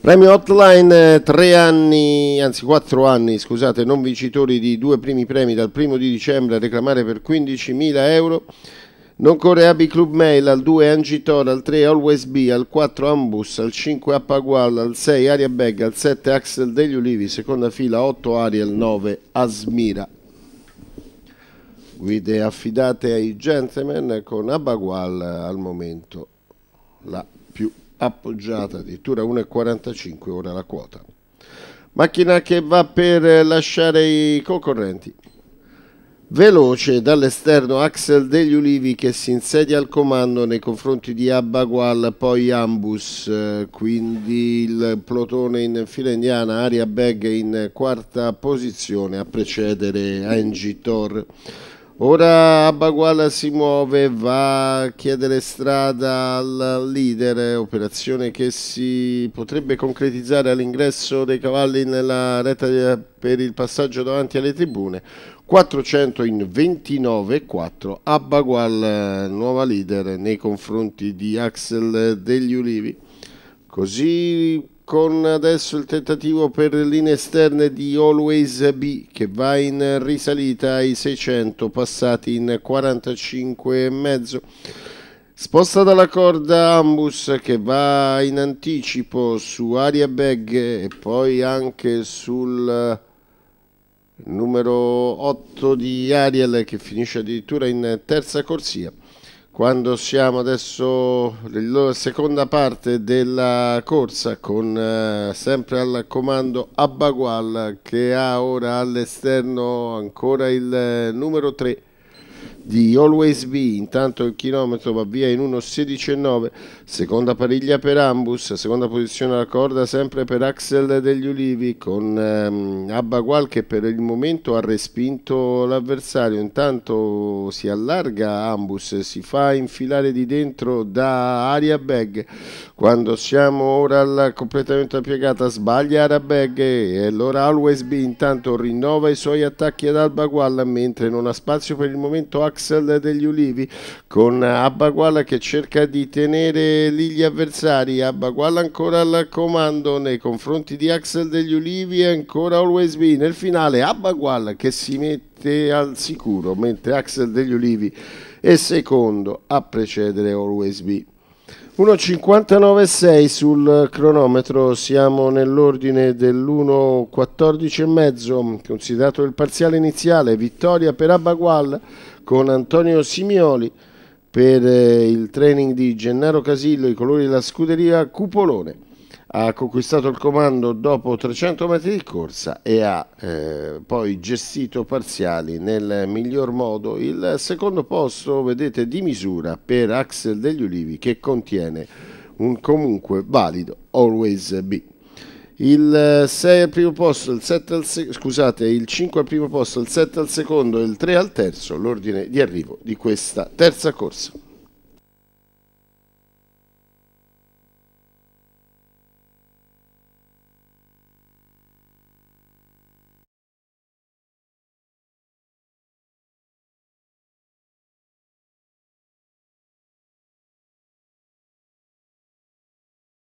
Premio Hotline, eh, tre anni, anzi quattro anni, scusate, non vincitori di due primi premi dal primo di dicembre a reclamare per 15.000 euro. Non corre Abi Club Mail al 2 Angitor, al 3 Always B, al 4 Ambus, al 5 Appagual, al 6 Aria Beg, al 7 Axel degli Ulivi, seconda fila 8 Ariel, 9 Asmira guide affidate ai gentleman con Abagual al momento la più appoggiata, addirittura 1,45 ora la quota. Macchina che va per lasciare i concorrenti. Veloce dall'esterno Axel degli Ulivi che si insedia al comando nei confronti di Abagual poi Ambus, quindi il plotone in fila indiana, Aria Beg in quarta posizione a precedere Angie Tor. Ora Abaguala si muove, va a chiedere strada al leader, operazione che si potrebbe concretizzare all'ingresso dei cavalli nella retta per il passaggio davanti alle tribune. 400 in 29-4, Abagual nuova leader nei confronti di Axel degli Ulivi. Così con adesso il tentativo per linee esterne di Always B che va in risalita ai 600 passati in 45,5. Sposta dalla corda Ambus che va in anticipo su Aria Bag e poi anche sul eh, numero 8 di Ariel che finisce addirittura in terza corsia quando siamo adesso nella seconda parte della corsa con eh, sempre al comando Abbagual che ha ora all'esterno ancora il eh, numero 3 di Always Be, intanto il chilometro va via in 1.16.9, seconda pariglia per Ambus, seconda posizione alla corda sempre per Axel degli Ulivi con ehm, Abbagual che per il momento ha respinto l'avversario, intanto si allarga Ambus, si fa infilare di dentro da Aria Bag, quando siamo ora al completamento piegata sbaglia Aria Bag e allora Always Be intanto rinnova i suoi attacchi ad Albagual mentre non ha spazio per il momento a Axel degli Ulivi con Abbaguala che cerca di tenere lì gli avversari. Abbaguala ancora al comando nei confronti di Axel degli Ulivi e ancora Always Be. Nel finale Abbaguala che si mette al sicuro mentre Axel degli Ulivi è secondo a precedere Always Be. 1.59.6 sul cronometro, siamo nell'ordine dell'1.14.5, considerato il parziale iniziale, vittoria per Abagual con Antonio Simioli per eh, il training di Gennaro Casillo, i colori della scuderia Cupolone. Ha conquistato il comando dopo 300 metri di corsa e ha eh, poi gestito parziali nel miglior modo. Il secondo posto, vedete, di misura per Axel degli Ulivi che contiene un comunque valido Always Be il 6 eh, al primo posto, il 7 al se- scusate, il 5 al primo posto, il 7 al secondo e il 3 al terzo, l'ordine di arrivo di questa terza corsa.